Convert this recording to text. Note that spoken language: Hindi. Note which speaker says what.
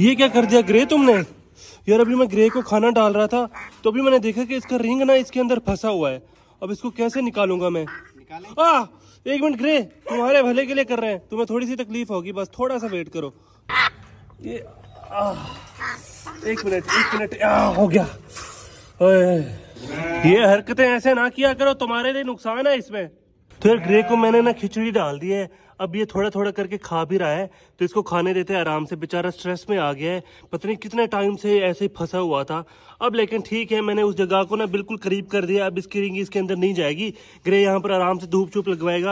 Speaker 1: ये क्या कर दिया ग्रे तुमने यार अभी मैं ग्रे को खाना डाल रहा था तो अभी मैंने देखा कि इसका रिंग ना इसके अंदर फंसा हुआ है अब इसको कैसे निकालूंगा मैं आ, एक मिनट ग्रे तुम्हारे भले के लिए कर रहे हैं तुम्हें थोड़ी सी तकलीफ होगी बस थोड़ा सा वेट करो ये आ, एक मिनट एक मिनट हो गया ये हरकतें ऐसे ना किया करो तुम्हारे लिए नुकसान है इसमें तो यार ग्रे को मैंने ना खिचड़ी डाल दी है अब ये थोड़ा थोड़ा करके खा भी रहा है तो इसको खाने देते हैं आराम से बेचारा स्ट्रेस में आ गया है पता नहीं कितने टाइम से ऐसे ही फंसा हुआ था अब लेकिन ठीक है मैंने उस जगह को ना बिल्कुल करीब कर दिया अब इसकी रिंग इसके अंदर नहीं जाएगी ग्रे यहाँ पर आराम से धूप छूप लगवाएगा